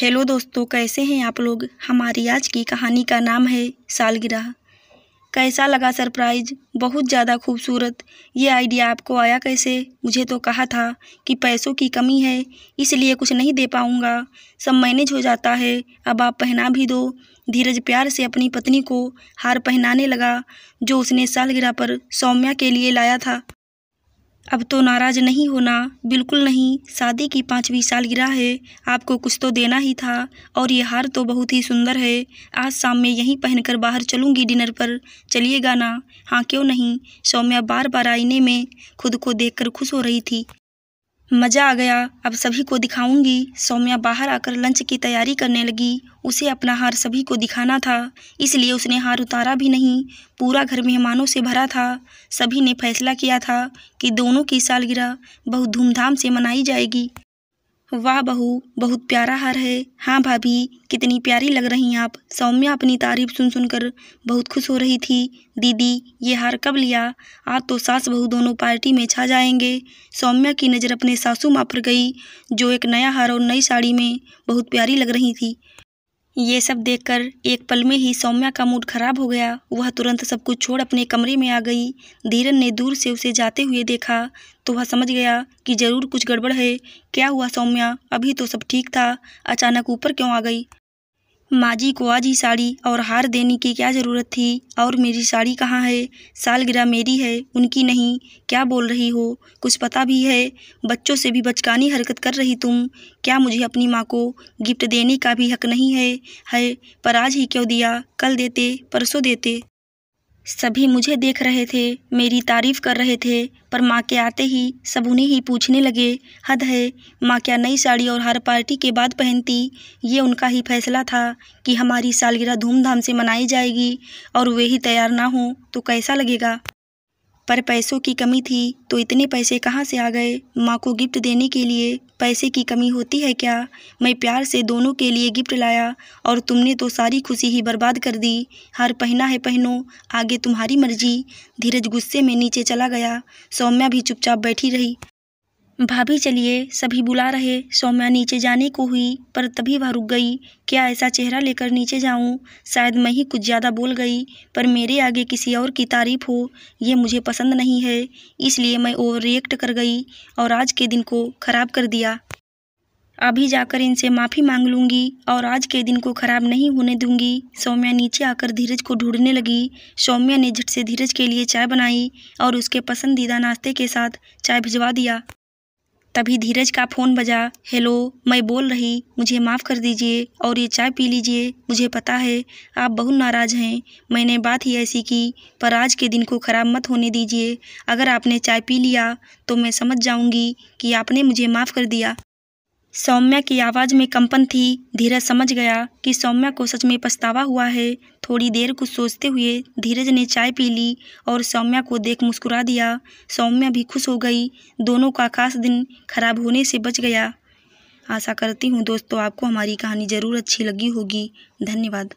hello दोस्तों कैसे हैं आप लोग हमारी आज की कहानी का नाम है सालगिरह कैसा लगा सरप्राइज बहुत ज़्यादा खूबसूरत ये आइडिया आपको आया कैसे मुझे तो कहा था कि पैसों की कमी है इसलिए कुछ नहीं दे पाऊँगा सब मैनेज हो जाता है अब आप पहना भी दो धीरज प्यार से अपनी पत्नी को हार पहनाने लगा जो उसने सालगिरह पर सौम्या के लिए लाया था अब तो नाराज़ नहीं होना बिल्कुल नहीं शादी की पाँचवीं सालगिरह है आपको कुछ तो देना ही था और ये हार तो बहुत ही सुंदर है आज शाम में यहीं पहनकर बाहर चलूंगी डिनर पर चलिएगा ना हाँ क्यों नहीं सौम्या बार बार आईने में खुद को देखकर खुश हो रही थी मज़ा आ गया अब सभी को दिखाऊंगी सौम्या बाहर आकर लंच की तैयारी करने लगी उसे अपना हार सभी को दिखाना था इसलिए उसने हार उतारा भी नहीं पूरा घर मेहमानों से भरा था सभी ने फैसला किया था कि दोनों की सालगिरह बहुत धूमधाम से मनाई जाएगी वाह बहू बहुत प्यारा हार है हाँ भाभी कितनी प्यारी लग रही आप सौम्या अपनी तारीफ सुन सुनकर बहुत खुश हो रही थी दीदी ये हार कब लिया आज तो सास बहू दोनों पार्टी में छा जाएंगे सौम्या की नज़र अपने सासू माँ पर गई जो एक नया हार और नई साड़ी में बहुत प्यारी लग रही थी ये सब देखकर एक पल में ही सौम्या का मूड खराब हो गया वह तुरंत सब कुछ छोड़ अपने कमरे में आ गई धीरन ने दूर से उसे जाते हुए देखा तो वह समझ गया कि ज़रूर कुछ गड़बड़ है क्या हुआ सौम्या अभी तो सब ठीक था अचानक ऊपर क्यों आ गई माँ जी को आज ही साड़ी और हार देने की क्या ज़रूरत थी और मेरी साड़ी कहाँ है सालगिरह मेरी है उनकी नहीं क्या बोल रही हो कुछ पता भी है बच्चों से भी बचकानी हरकत कर रही तुम क्या मुझे अपनी माँ को गिफ्ट देने का भी हक नहीं है है पर आज ही क्यों दिया कल देते परसों देते सभी मुझे देख रहे थे मेरी तारीफ़ कर रहे थे पर माँ के आते ही सब उन्हें ही पूछने लगे हद है माँ क्या नई साड़ी और हर पार्टी के बाद पहनती ये उनका ही फैसला था कि हमारी सालगिरह धूमधाम से मनाई जाएगी और वे ही तैयार ना हों तो कैसा लगेगा पर पैसों की कमी थी तो इतने पैसे कहाँ से आ गए माँ को गिफ्ट देने के लिए पैसे की कमी होती है क्या मैं प्यार से दोनों के लिए गिफ्ट लाया और तुमने तो सारी खुशी ही बर्बाद कर दी हर पहना है पहनो आगे तुम्हारी मर्जी धीरज गुस्से में नीचे चला गया सौम्या भी चुपचाप बैठी रही भाभी चलिए सभी बुला रहे सौम्या नीचे जाने को हुई पर तभी वह रुक गई क्या ऐसा चेहरा लेकर नीचे जाऊं शायद मैं ही कुछ ज़्यादा बोल गई पर मेरे आगे किसी और की तारीफ हो यह मुझे पसंद नहीं है इसलिए मैं ओवर रिएक्ट कर गई और आज के दिन को ख़राब कर दिया अभी जाकर इनसे माफ़ी मांग लूँगी और आज के दिन को ख़राब नहीं होने दूँगी सौम्या नीचे आकर धीरज को ढूंढने लगी सौम्या ने झट से धीरज के लिए चाय बनाई और उसके पसंदीदा नाश्ते के साथ चाय भिजवा दिया तभी धीरज का फ़ोन बजा हेलो मैं बोल रही मुझे माफ़ कर दीजिए और ये चाय पी लीजिए मुझे पता है आप बहुत नाराज़ हैं मैंने बात ही ऐसी की पर आज के दिन को ख़राब मत होने दीजिए अगर आपने चाय पी लिया तो मैं समझ जाऊँगी कि आपने मुझे माफ़ कर दिया सौम्या की आवाज़ में कंपन थी धीरज समझ गया कि सौम्या को सच में पछतावा हुआ है थोड़ी देर कुछ सोचते हुए धीरज ने चाय पी ली और सौम्या को देख मुस्कुरा दिया सौम्या भी खुश हो गई दोनों का खास दिन खराब होने से बच गया आशा करती हूँ दोस्तों आपको हमारी कहानी ज़रूर अच्छी लगी होगी धन्यवाद